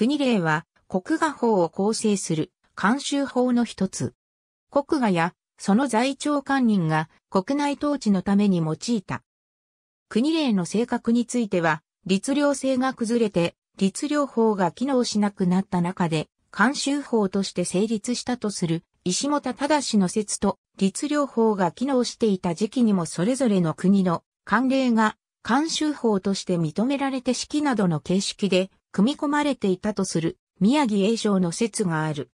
国令は国画法を構成する慣習法の一つ。国画やその在庁官人が国内統治のために用いた。国令の性格については、律令制が崩れて、律令法が機能しなくなった中で、慣習法として成立したとする石本正の説と律令法が機能していた時期にもそれぞれの国の慣例が慣習法として認められて式などの形式で組み込まれていたとする宮城栄章の説がある。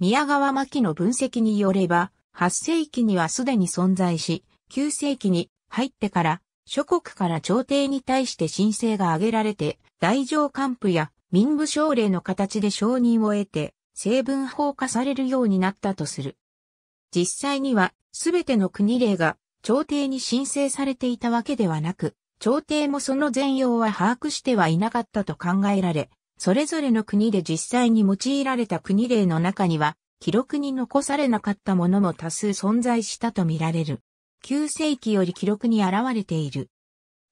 宮川牧の分析によれば、8世紀にはすでに存在し、9世紀に入ってから諸国から朝廷に対して申請が挙げられて、大乗官府や民部省令の形で承認を得て、成分法化されるようになったとする。実際には、すべての国令が朝廷に申請されていたわけではなく、朝廷もその全容は把握してはいなかったと考えられ、それぞれの国で実際に用いられた国例の中には、記録に残されなかったものも多数存在したとみられる。旧世紀より記録に現れている。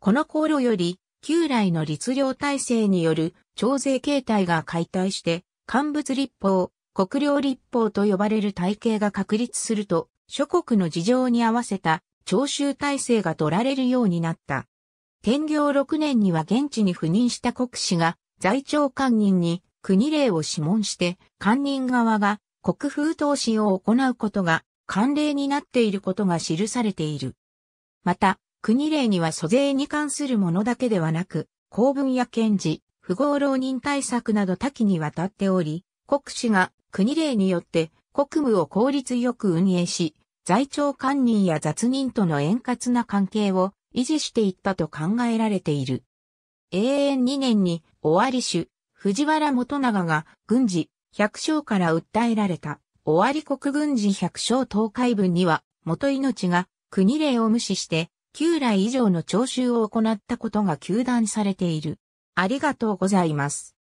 この航路より、旧来の律令体制による徴税形態が解体して、乾物立法、国領立法と呼ばれる体系が確立すると、諸国の事情に合わせた徴収体制が取られるようになった。天行6年には現地に赴任した国司が、在庁官人に国令を諮問して、官人側が国風投資を行うことが慣例になっていることが記されている。また、国令には租税に関するものだけではなく、公文や検事、不合浪人対策など多岐にわたっており、国司が国令によって国務を効率よく運営し、在庁官人や雑人との円滑な関係を維持していったと考えられている。永遠2年に、尾張種、藤原元長が、軍事、百姓から訴えられた、尾張国軍事百姓東海分には、元命が、国令を無視して、旧来以上の徴収を行ったことが求断されている。ありがとうございます。